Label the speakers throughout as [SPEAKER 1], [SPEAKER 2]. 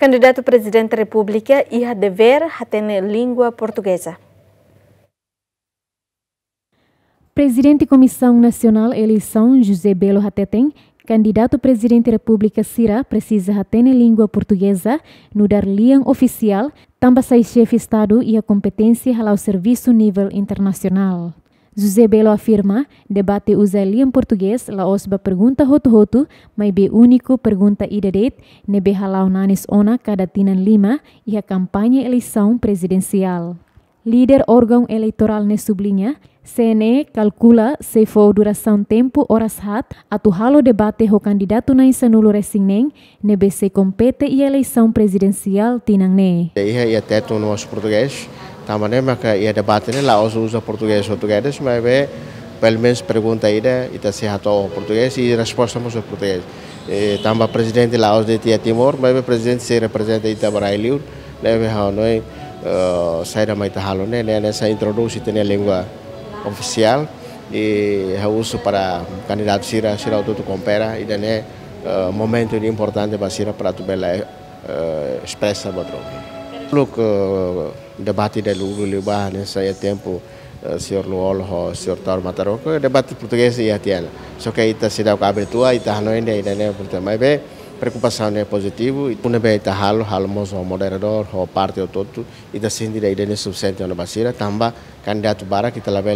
[SPEAKER 1] Candidato presidente da República e a dever a ter língua portuguesa.
[SPEAKER 2] Presidente Comissão Nacional Eleição José Belo Hateten, candidato presidente da República Sira precisa ter língua portuguesa no dar oficial, também sai chefe Estado e a competência ao serviço nível internacional. Zuzebelo afirma, debate usa portugues la laos ba pergunta hotu-hotu, mas be único pergunta idadet, nebe halau nanis ona kada tinan lima, ia e kampanye campanha eleição presidencial. Líder órgão eleitoral ne sublinha, CNE calcula se for duração tempo horas hat atu halo debate ho candidato na insanulo resigneng nebe se compete e eleição presidencial tinang ne.
[SPEAKER 3] Ia e nosso português, tamane maka ia debat ini la osu usa português português mas be pelo menos pergunta ida ita se hato português e resposta mos português e tamba presidente Laos de Tia Timor mas o presidente se representa ita Brasil leve ha noi eh, sai da mai tahalo ne ne ne sai introduz ita língua oficial e ha uso para candidato sira sira auto compera ida ne eh, momento importante para sira para tu bela eh, expressa botrou Look, uh, debate da Lulu Libah é tempo eh, Sr. Luolho, Sr. Tor Mataroko, é debate português e atiela. Só que tá se dá com a abertura, ita não ainda, ainda não é mas bem, preocupação é positivo, e pune bem ita tá halo, halo moderador, ho parte, o todo, tá ita né? sindi da idene subsente na Bacira, tamba candidato bara kita ralo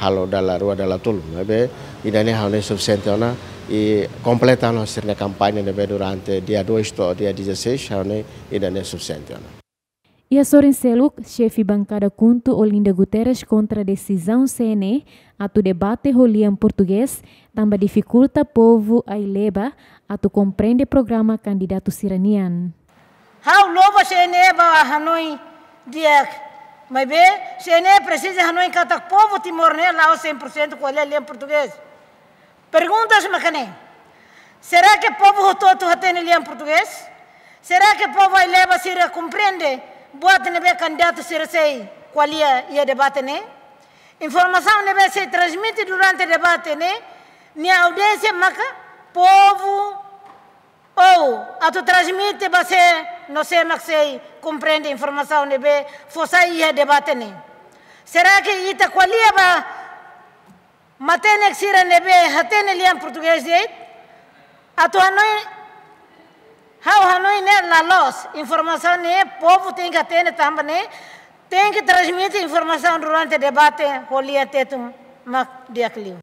[SPEAKER 3] halo dalla rua da tulu, mas né? bem, idene halo subsente ona, e completa a nossa campanha durante dia 2 ou dia 16, halo idene subsente ona.
[SPEAKER 2] E a seluk, chefe bancada junto Olinda Guterres contra a decisão CNE, ato debate roliam português, também dificulta povo a ileba, ato compreende programa candidato siranian.
[SPEAKER 1] How novo CNE ba Hanoi diak, mas bem, CNE precisa Hanoi cata povo timor-né lá 100% é com ele em português. Perguntas macane. Será que povo todo tua ele em português? Será que povo a ileba se compreende? boate nebe candidato siresei qualia ia debate né informação neve se transmite durante debate né minha audiência maca povo ou a tu transmite você não sei mas sei compreende informação neve força ia debate né será que ita qualia ba matene neve até hatene lian português né? a tu anoi How Hanoi né lalos, informação né, povo tem que atender também né, tem que transmitir informação durante o debate, rolia é tetum, mas diacliu.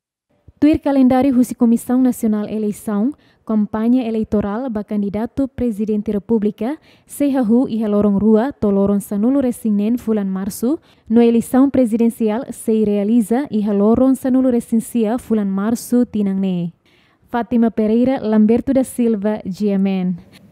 [SPEAKER 2] Tuir calendário Husi Comissão Nacional Eleição, campanha eleitoral ba candidato presidente República, Sehahu e Helorong Rua, Toloron Sanulo Resinen Fulan Março, no eleição presidencial se realiza e Helorong Sanulo Resincia Fulan Março Tinangne. Fátima Pereira, Lamberto da Silva, GMN.